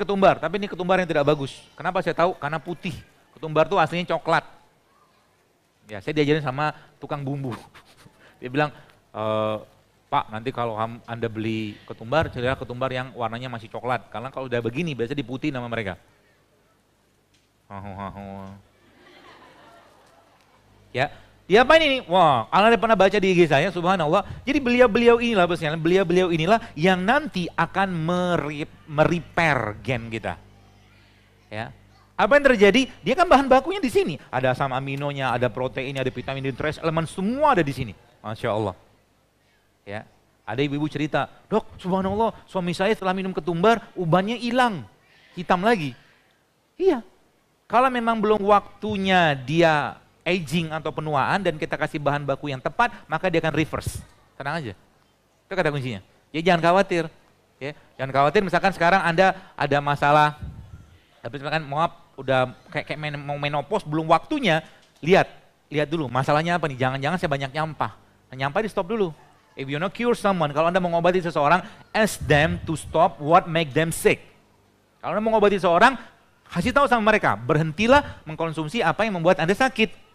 ketumbar, tapi ini ketumbar yang tidak bagus. Kenapa saya tahu? Karena putih. Ketumbar itu aslinya coklat. Ya, saya diajarin sama tukang bumbu. Dia bilang, e, Pak, nanti kalau Anda beli ketumbar, carilah ketumbar yang warnanya masih coklat. Karena kalau udah begini, biasanya diputih nama mereka. Ya, Ya apa ini? Wah, Anda pernah baca di IG saya, subhanallah. Jadi beliau-beliau inilah, bosnya, beliau-beliau inilah yang nanti akan merip, meripair gen kita. Ya, apa yang terjadi? Dia kan bahan bakunya di sini. Ada asam aminonya, ada proteinnya, ada vitamin, ada trace elemen, semua ada di sini. Masya Allah. Ya, ada ibu-ibu cerita, dok, subhanallah, suami saya setelah minum ketumbar, ubannya hilang, hitam lagi. Iya, kalau memang belum waktunya dia aging atau penuaan dan kita kasih bahan baku yang tepat, maka dia akan reverse. Tenang aja. Itu kata kuncinya. Jadi jangan khawatir. Ya, jangan khawatir misalkan sekarang Anda ada masalah tapi misalkan maaf udah kayak, kayak men mau menopause belum waktunya, lihat, lihat dulu masalahnya apa nih. Jangan-jangan saya banyak nyampah. Nah, nyampah di stop dulu. If you know cure someone, kalau Anda mengobati seseorang, ask them to stop what make them sick. Kalau Anda mengobati seseorang kasih tahu sama mereka, berhentilah mengkonsumsi apa yang membuat Anda sakit.